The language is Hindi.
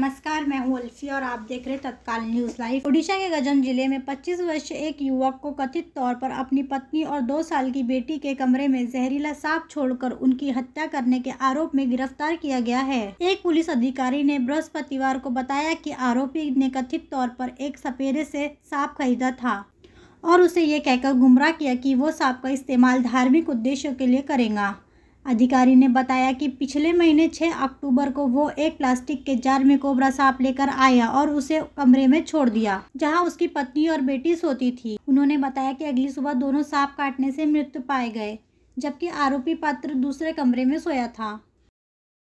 नमस्कार मैं हूँ अल्फी और आप देख रहे तत्काल न्यूज लाइव ओडिशा के गजम जिले में 25 वर्षीय एक युवक को कथित तौर पर अपनी पत्नी और दो साल की बेटी के कमरे में जहरीला सांप छोड़कर उनकी हत्या करने के आरोप में गिरफ्तार किया गया है एक पुलिस अधिकारी ने बृहस्पतिवार को बताया की आरोपी ने कथित तौर पर एक सपेरे से सांप खरीदा था और उसे ये कहकर गुमराह किया कि वो सांप का इस्तेमाल धार्मिक उद्देश्यों के लिए करेगा अधिकारी ने बताया कि पिछले महीने 6 अक्टूबर को वो एक प्लास्टिक के जार में कोबरा सांप लेकर आया और उसे कमरे में छोड़ दिया जहां उसकी पत्नी और बेटी सोती थी उन्होंने बताया कि अगली सुबह दोनों सांप काटने से मृत्यु पाए गए जबकि आरोपी पात्र दूसरे कमरे में सोया था